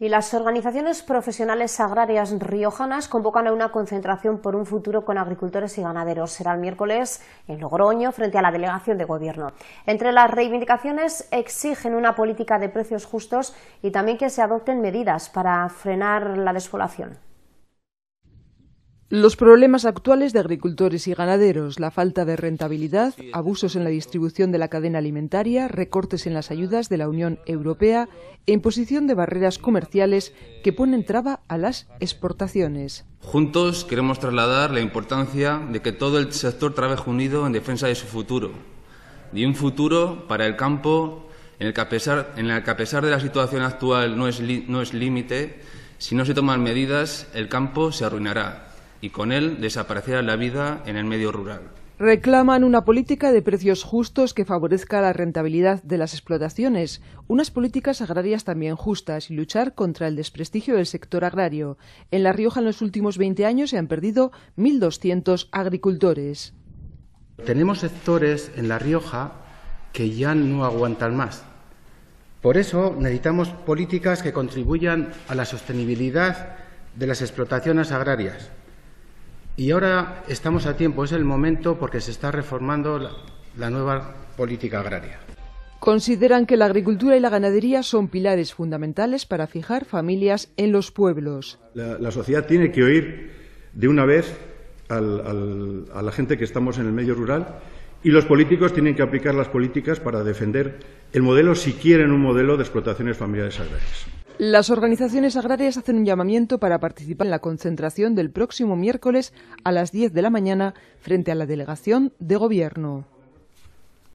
Y las organizaciones profesionales agrarias riojanas convocan a una concentración por un futuro con agricultores y ganaderos. Será el miércoles en Logroño, frente a la delegación de gobierno. Entre las reivindicaciones exigen una política de precios justos y también que se adopten medidas para frenar la despoblación. Los problemas actuales de agricultores y ganaderos, la falta de rentabilidad, abusos en la distribución de la cadena alimentaria, recortes en las ayudas de la Unión Europea e imposición de barreras comerciales que ponen traba a las exportaciones. Juntos queremos trasladar la importancia de que todo el sector trabaje unido en defensa de su futuro, de un futuro para el campo en el que a pesar, de la situación actual no es límite, si no se toman medidas, el campo se arruinará y con él desaparecerá la vida en el medio rural. Reclaman una política de precios justos que favorezca la rentabilidad de las explotaciones, unas políticas agrarias también justas y luchar contra el desprestigio del sector agrario. En La Rioja en los últimos 20 años se han perdido 1.200 agricultores. Tenemos sectores en La Rioja que ya no aguantan más. Por eso necesitamos políticas que contribuyan a la sostenibilidad de las explotaciones agrarias y ahora estamos a tiempo, es el momento porque se está reformando la, nueva política agraria. Consideran que la agricultura y la ganadería son pilares fundamentales para fijar familias en los pueblos. La, sociedad tiene que oír de una vez a la gente que estamos en el medio rural y los políticos tienen que aplicar las políticas para defender el modelo si quieren un modelo de explotaciones familiares agrarias. Las organizaciones agrarias hacen un llamamiento para participar en la concentración del próximo miércoles a las 10 de la mañana frente a la delegación de gobierno.